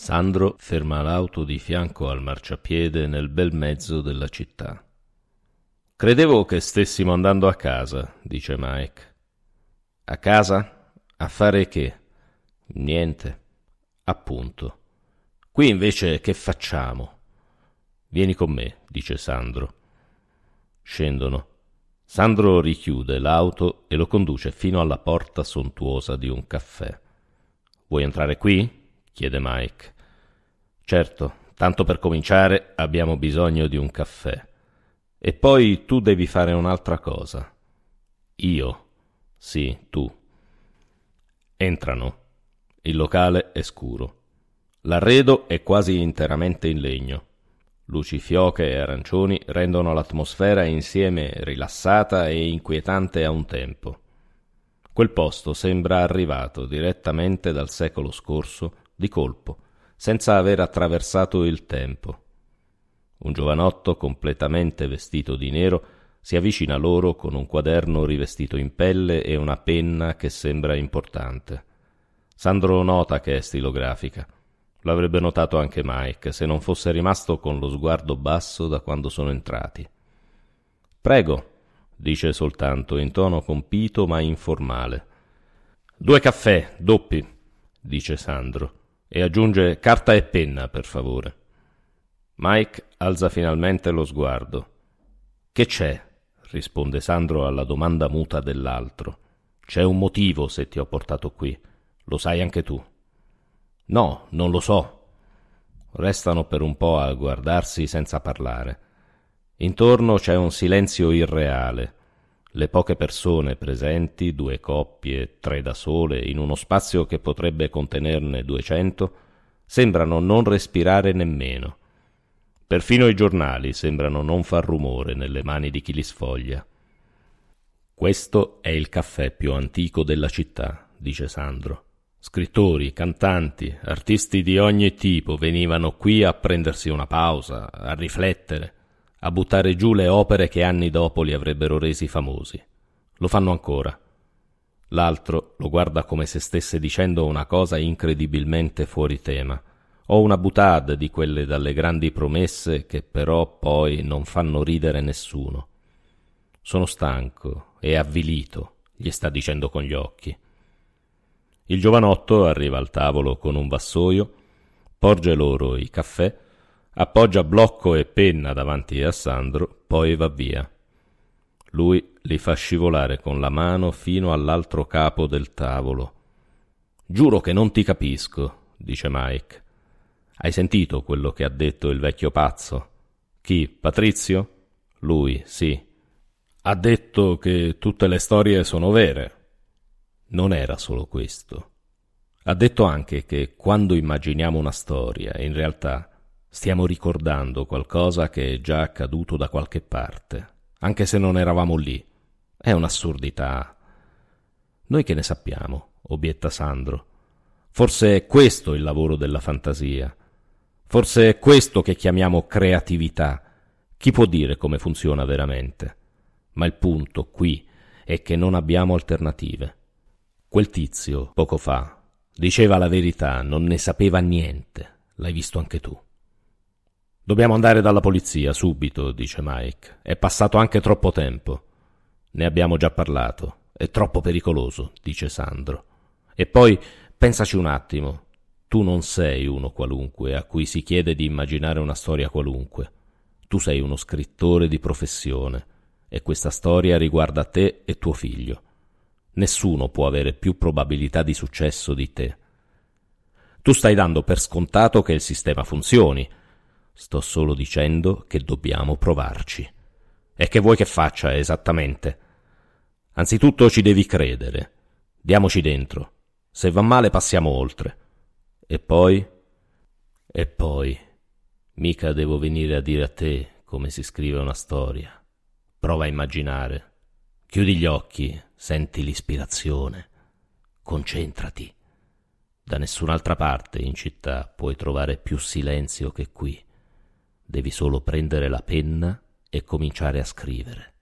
Sandro ferma l'auto di fianco al marciapiede nel bel mezzo della città. Credevo che stessimo andando a casa, dice Mike. A casa? A fare che? Niente. Appunto. Qui invece che facciamo? Vieni con me, dice Sandro. Scendono. Sandro richiude l'auto e lo conduce fino alla porta sontuosa di un caffè. Vuoi entrare qui? chiede Mike. Certo, tanto per cominciare abbiamo bisogno di un caffè. E poi tu devi fare un'altra cosa. Io. Sì, tu. Entrano. Il locale è scuro. L'arredo è quasi interamente in legno. Luci fioche e arancioni rendono l'atmosfera insieme rilassata e inquietante a un tempo. Quel posto sembra arrivato direttamente dal secolo scorso di colpo, senza aver attraversato il tempo. Un giovanotto completamente vestito di nero si avvicina loro con un quaderno rivestito in pelle e una penna che sembra importante. Sandro nota che è stilografica. L'avrebbe notato anche Mike se non fosse rimasto con lo sguardo basso da quando sono entrati. Prego, dice soltanto in tono compito ma informale. Due caffè, doppi, dice Sandro. E aggiunge carta e penna, per favore. Mike alza finalmente lo sguardo. Che c'è? risponde Sandro alla domanda muta dell'altro. C'è un motivo se ti ho portato qui. Lo sai anche tu. No, non lo so. Restano per un po' a guardarsi senza parlare. Intorno c'è un silenzio irreale le poche persone presenti, due coppie, tre da sole, in uno spazio che potrebbe contenerne duecento, sembrano non respirare nemmeno. Perfino i giornali sembrano non far rumore nelle mani di chi li sfoglia. Questo è il caffè più antico della città, dice Sandro. Scrittori, cantanti, artisti di ogni tipo venivano qui a prendersi una pausa, a riflettere a buttare giù le opere che anni dopo li avrebbero resi famosi. Lo fanno ancora. L'altro lo guarda come se stesse dicendo una cosa incredibilmente fuori tema, o una butade di quelle dalle grandi promesse che però poi non fanno ridere nessuno. Sono stanco e avvilito, gli sta dicendo con gli occhi. Il giovanotto arriva al tavolo con un vassoio, porge loro i caffè appoggia blocco e penna davanti a Sandro, poi va via. Lui li fa scivolare con la mano fino all'altro capo del tavolo. Giuro che non ti capisco, dice Mike. Hai sentito quello che ha detto il vecchio pazzo? Chi? Patrizio? Lui, sì. Ha detto che tutte le storie sono vere. Non era solo questo. Ha detto anche che quando immaginiamo una storia, in realtà Stiamo ricordando qualcosa che è già accaduto da qualche parte, anche se non eravamo lì. È un'assurdità. Noi che ne sappiamo, obietta Sandro. Forse è questo il lavoro della fantasia. Forse è questo che chiamiamo creatività. Chi può dire come funziona veramente? Ma il punto qui è che non abbiamo alternative. Quel tizio, poco fa, diceva la verità, non ne sapeva niente. L'hai visto anche tu. Dobbiamo andare dalla polizia, subito, dice Mike. È passato anche troppo tempo. Ne abbiamo già parlato. È troppo pericoloso, dice Sandro. E poi, pensaci un attimo. Tu non sei uno qualunque a cui si chiede di immaginare una storia qualunque. Tu sei uno scrittore di professione e questa storia riguarda te e tuo figlio. Nessuno può avere più probabilità di successo di te. Tu stai dando per scontato che il sistema funzioni, Sto solo dicendo che dobbiamo provarci. E che vuoi che faccia esattamente? Anzitutto ci devi credere. Diamoci dentro. Se va male passiamo oltre. E poi? E poi? Mica devo venire a dire a te come si scrive una storia. Prova a immaginare. Chiudi gli occhi, senti l'ispirazione. Concentrati. Da nessun'altra parte in città puoi trovare più silenzio che qui. Devi solo prendere la penna e cominciare a scrivere.